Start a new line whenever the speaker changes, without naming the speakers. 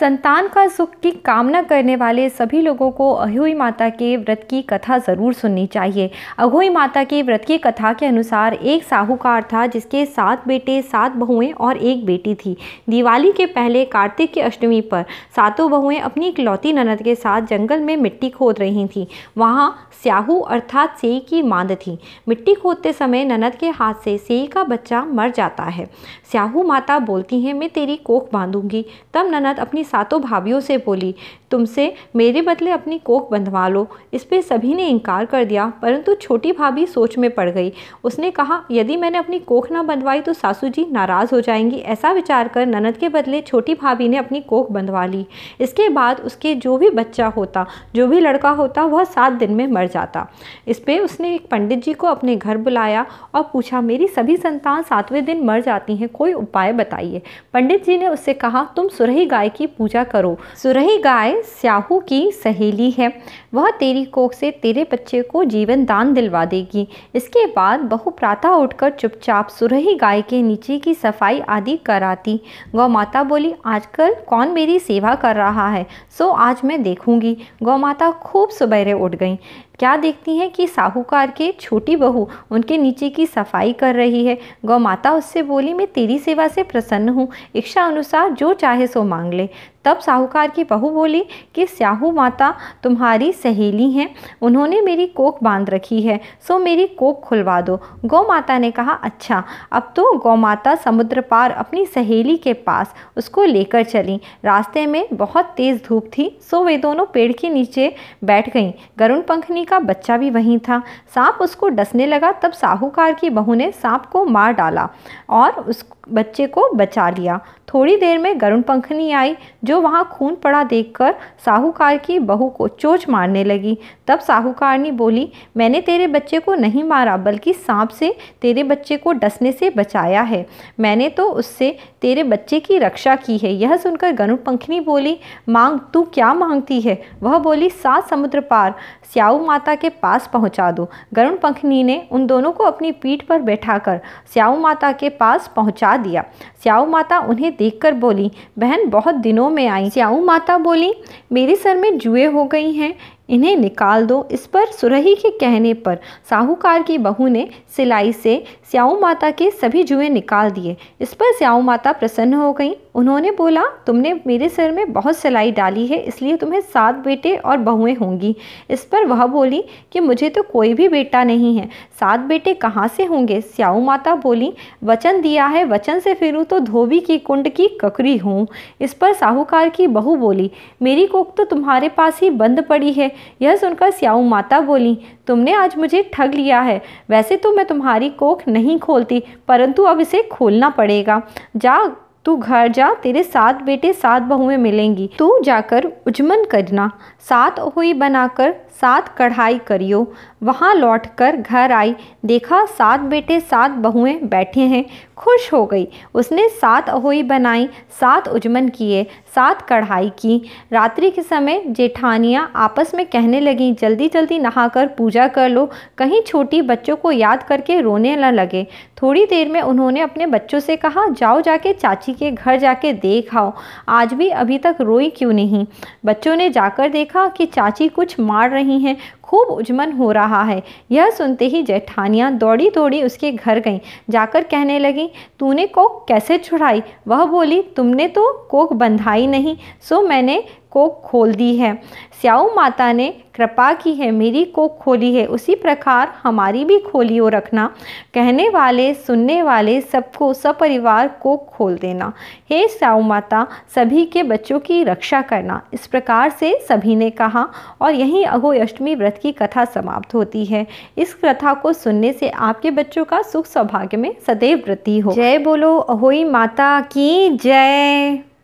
संतान का सुख की कामना करने वाले सभी लोगों को अहोई माता के व्रत की कथा ज़रूर सुननी चाहिए अहोई माता के व्रत की कथा के अनुसार एक साहूकार था जिसके सात बेटे सात बहुएं और एक बेटी थी दिवाली के पहले कार्तिक की अष्टमी पर सातों बहुएं अपनी इकलौती ननद के साथ जंगल में मिट्टी खोद रही थीं वहाँ स्याहू अर्थात सेई की मांद थी मिट्टी खोदते समय ननद के हाथ से सेई का बच्चा मर जाता है स्याहू माता बोलती हैं मैं तेरी कोख बांधूंगी तब ननद अपनी सातों भाभीियों से बोली तुमसे मेरे बदले अपनी कोख बंधवा लो इस पर सभी ने इनकार कर दिया परंतु छोटी भाभी सोच में पड़ गई उसने कहा यदि मैंने अपनी कोख ना बंधवाई तो सासू जी नाराज़ हो जाएंगी ऐसा विचार कर ननद के बदले छोटी भाभी ने अपनी कोख बंधवा ली इसके बाद उसके जो भी बच्चा होता जो भी लड़का होता वह सात दिन में मर जाता इस पर उसने एक पंडित जी को अपने घर बुलाया और पूछा मेरी सभी संतान सातवें दिन मर जाती हैं कोई उपाय बताइए पंडित जी ने उससे कहा तुम सुरही गाय की पूजा करो सुरही गाय स्याहू की सहेली है वह तेरी कोख से तेरे बच्चे को जीवन दान दिलवा देगी इसके बाद बहु प्रातः उठकर चुपचाप सुरही गाय के नीचे की सफाई आदि कराती गौ माता बोली आजकल कौन मेरी सेवा कर रहा है सो आज मैं देखूंगी गौ माता खूब सुबेरे उठ गई क्या देखती हैं कि साहूकार के छोटी बहू उनके नीचे की सफाई कर रही है गौ माता उससे बोली मैं तेरी सेवा से प्रसन्न हूँ इच्छा अनुसार जो चाहे सो मांग ले तब साहूकार की बहू बोली कि स्याहू माता तुम्हारी सहेली हैं उन्होंने मेरी कोख बांध रखी है सो मेरी कोख खुलवा दो गौ माता ने कहा अच्छा अब तो गौ माता समुद्र पार अपनी सहेली के पास उसको लेकर चली रास्ते में बहुत तेज़ धूप थी सो वे दोनों पेड़ के नीचे बैठ गई गरुण पंखनी का बच्चा भी वहीं था सांप उसको डसने लगा तब साहूकार की बहू ने सांप को मार डाला और उस बच्चे को बचा लिया थोड़ी देर में गरुण पंखनी आई जो वहाँ खून पड़ा देखकर साहूकार की बहू को चोच मारने लगी तब साहूकारनी बोली मैंने तेरे बच्चे को नहीं मारा बल्कि सांप से तेरे बच्चे को डसने से बचाया है मैंने तो उससे तेरे बच्चे की रक्षा की है यह सुनकर गरुण पंखनी बोली मांग तू क्या मांगती है वह बोली सात समुद्र पार स्याऊ माता के पास पहुँचा दो गरुण पंखनी ने उन दोनों को अपनी पीठ पर बैठा कर माता के पास पहुँचा बता दिया स्याऊ माता उन्हें देखकर बोली बहन बहुत दिनों में आई स्याऊ माता बोली मेरे सर में जुए हो गई हैं इन्हें निकाल दो इस पर सुरही के कहने पर साहूकार की बहू ने सिलाई से स्याऊ माता के सभी जुए निकाल दिए इस पर स्याऊ माता प्रसन्न हो गई उन्होंने बोला तुमने मेरे सिर में बहुत सिलाई डाली है इसलिए तुम्हें सात बेटे और बहुएं होंगी इस पर वह बोली कि मुझे तो कोई भी बेटा नहीं है सात बेटे कहाँ से होंगे स्याऊ माता बोली वचन दिया है वचन से फिरूँ तो धोबी की कुंड की ककरी हूँ इस पर साहूकार की बहू बोली मेरी कोख तो तुम्हारे पास ही बंद पड़ी है यह सुनकर स्याऊ माता बोली तुमने आज मुझे ठग लिया है वैसे तो मैं तुम्हारी कोख नहीं खोलती परंतु अब इसे खोलना पड़ेगा जा तू घर जा तेरे सात बेटे सात बहुएं मिलेंगी तू जाकर उजमन करना सात हुई बनाकर सात कढ़ाई करियो वहाँ लौटकर घर आई देखा सात बेटे सात बहुएं बैठे हैं खुश हो गई उसने सात अहोई बनाई सात उजमन किए सात कढ़ाई की रात्रि के समय जेठानियाँ आपस में कहने लगीं जल्दी जल्दी नहाकर पूजा कर लो कहीं छोटी बच्चों को याद करके रोने न लगे थोड़ी देर में उन्होंने अपने बच्चों से कहा जाओ जाके चाची के घर जाके देख आओ आज भी अभी तक रोई क्यों नहीं बच्चों ने जाकर देखा कि चाची कुछ मार रही हैं खूब उजमन हो रहा है यह सुनते ही जेठानियाँ दौड़ी दौड़ी उसके घर गईं जाकर कहने लगीं तूने कोक कैसे छुड़ाई वह बोली तुमने तो कोक बंधाई नहीं सो मैंने को खोल दी है स्याऊ माता ने कृपा की है मेरी को खोली है उसी प्रकार हमारी भी खोली हो रखना कहने वाले सुनने वाले सबको सपरिवार को खोल देना हे स्याऊ माता सभी के बच्चों की रक्षा करना इस प्रकार से सभी ने कहा और यहीं अष्टमी व्रत की कथा समाप्त होती है इस कथा को सुनने से आपके बच्चों का सुख सौभाग्य में सदैव वृद्धि हो जय बोलो अहोई माता की जय